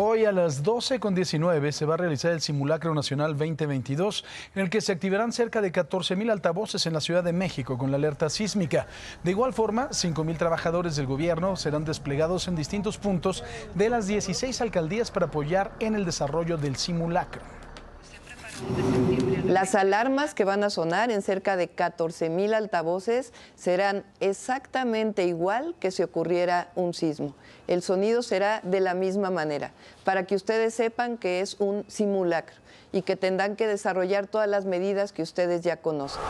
Hoy a las 12 con 19 se va a realizar el Simulacro Nacional 2022, en el que se activarán cerca de 14.000 altavoces en la Ciudad de México con la alerta sísmica. De igual forma, 5.000 trabajadores del gobierno serán desplegados en distintos puntos de las 16 alcaldías para apoyar en el desarrollo del simulacro. Las alarmas que van a sonar en cerca de 14 mil altavoces serán exactamente igual que si ocurriera un sismo. El sonido será de la misma manera, para que ustedes sepan que es un simulacro y que tendrán que desarrollar todas las medidas que ustedes ya conocen.